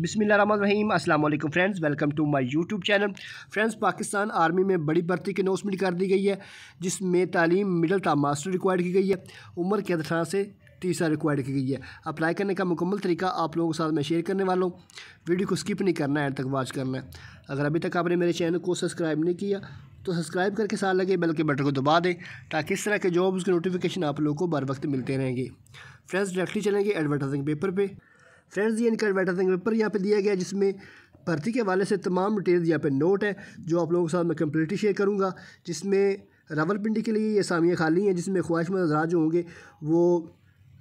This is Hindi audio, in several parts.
बिसमीम अस्सलाम वालेकुम friends welcome to my YouTube channel friends Pakistan army में बड़ी भर्ती की अनाउंसमेंट कर दी गई है जिसमें तालीम मिडल था मास्टर रिक्वायर्ड की गई है उम्र के अठारह से तीसरा रिक्वायर्ड की गई है अप्लाई करने का मुकम्मल तरीका आप लोगों के साथ मैं शेयर करने वाला हूँ वीडियो को स्किप नहीं करना है एंड तक वॉच करना है अगर अभी तक आपने मेरे चैनल को सब्सक्राइब नहीं किया तो सब्सक्राइब करके साथ लगे बेल के बटन को दबा दें ताकि इस तरह के जॉब्स के नोटिफिकेशन आप लोगों को बर वक्त मिलते रहेंगे फ्रेंड्स डायरेक्टली चलेंगे एडवर्टाइजिंग पेपर पर पे। फ्रेंड्स ये इनका एडवर्टाइजिंग पेपर यहाँ पे दिया गया जिसमें भर्ती के वाले से तमाम डिटेल्स यहाँ पे नोट है जो आप लोगों के साथ मैं कम्प्लीटली शेयर करूँगा जिसमें रावलपिंडी के लिए ये सामियाँ खाली हैं जिसमें ख्वाहिशमंद हजरा जो होंगे वो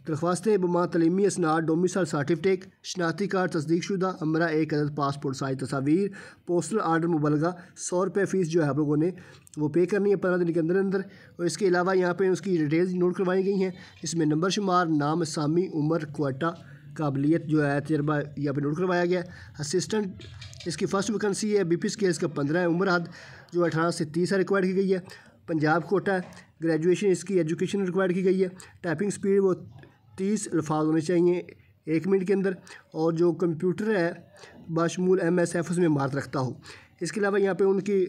दरख्वास्तें बमा तलीमी असनात डोमिसल सर्टिफिकेट शनाती कार्ड तस्दीक शुदा अमरा एक अदद पासपोर्ट साइज तस्वीर पोस्टल आर्डर मुबलगा सौ रुपये फ़ीस जो है आप लोगों ने वो पे करनी है पंद्रह दिन के अंदर अंदर और इसके अलावा यहाँ पे उसकी डिटेल्स नोट करवाई गई हैं इसमें नंबर शुमार नाम सामी उम्र कोटा काबिलियत जो है तजर्बा यहाँ पर नोट करवाया गया असिस्टेंट इसकी फ़र्स्ट वैकेंसी है बी पी स्केल का पंद्रह है उम्र हद जो अठारह से तीस है रिक्वायर्ड की गई है पंजाब कोटा ग्रेजुएशन इसकी एजुकेशन रिक्वायर्ड की गई है टाइपिंग स्पीड वो तीस अल्फाज होने चाहिए एक मिनट के अंदर और जो कंप्यूटर है बाशमूल एम एस एफ उसमें मार्क रखता हो इसके अलावा यहाँ पे उनकी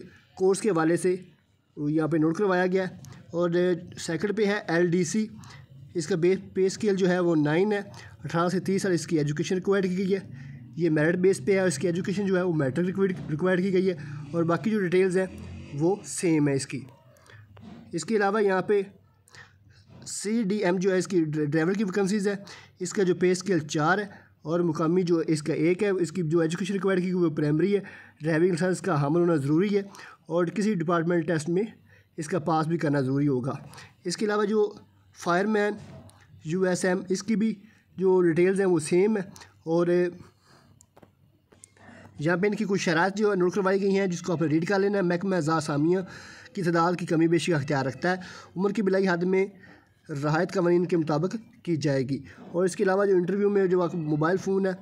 कोर्स के हवाले से यहाँ पे नोट करवाया गया है और सेकंड पे है एल डी सी इसका बेस पे स्केल जो है वो नाइन है अठारह से तीस साल इसकी एजुकेशन रिक्वायर्ड की गई है ये मेरिट बेस पे है और इसकी एजुकेशन जो है वो मेट्रिक रिक्वायर्ड की गई है और बाकी जो डिटेल्स हैं वो सेम है इसकी इसके अलावा यहाँ पे सी डी एम जो है इसकी ड्राइवर की वैकेंसीज़ है इसका जो पे स्केल चार है और मुकामी जो इसका एक है इसकी जो एजुकेशन रिक्वायर्ड की वो प्राइमरी है ड्राइविंग लाइसेंस का हामल होना ज़रूरी है और किसी डिपार्टमेंट टेस्ट में इसका पास भी करना ज़रूरी होगा इसके अलावा जो फायरमैन यू एस एम इसकी भी जो डिटेल्स हैं वो सेम है और यहाँ पे इनकी कुछ शरात जो नोट करवाई गई हैं जिसको आपने रीड कर लेना है महकमा जहाँ सामिया की तदाद की कमी बेशी का अख्तियार रखता है उम्र की बिलाई हद में रहायत कवानीन के मुताबिक की जाएगी और इसके अलावा जो इंटरव्यू में जो आपका मोबाइल फ़ोन है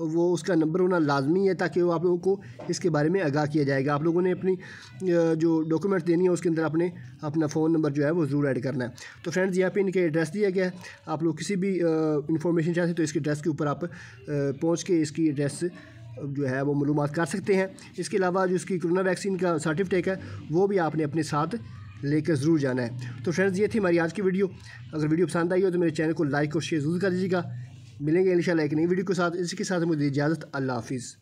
वो उसका नंबर होना लाजमी है ताकि वो आप लोगों को इसके बारे में आगाह किया जाएगा आप लोगों ने अपनी जो डॉक्यूमेंट देनी है उसके अंदर आपने अपना फ़ोन नंबर जो है वो ज़रूर ऐड करना है तो फ्रेंड्स यहाँ पे इनके एड्रेस दिया गया है आप लोग किसी भी इंफॉर्मेशन चाहते तो इसके एड्रेस के ऊपर आप पहुँच के इसकी एड्रेस जो है वो मालूम कर सकते हैं इसके अलावा जो इसकी कोरोना वैक्सीन का सर्टिफिकेट है वो भी आपने अपने साथ लेकर ज़रूर जाना है तो फ्रेंड्स ये थी हमारी आज की वीडियो अगर वीडियो पसंद आई हो तो मेरे चैनल को लाइक और शेयर ज़रूर कर दीजिएगा मिलेंगे इंशाल्लाह एक नई वीडियो के साथ इसी के साथ मुझे इजाज़त अल्लाह हाफिज़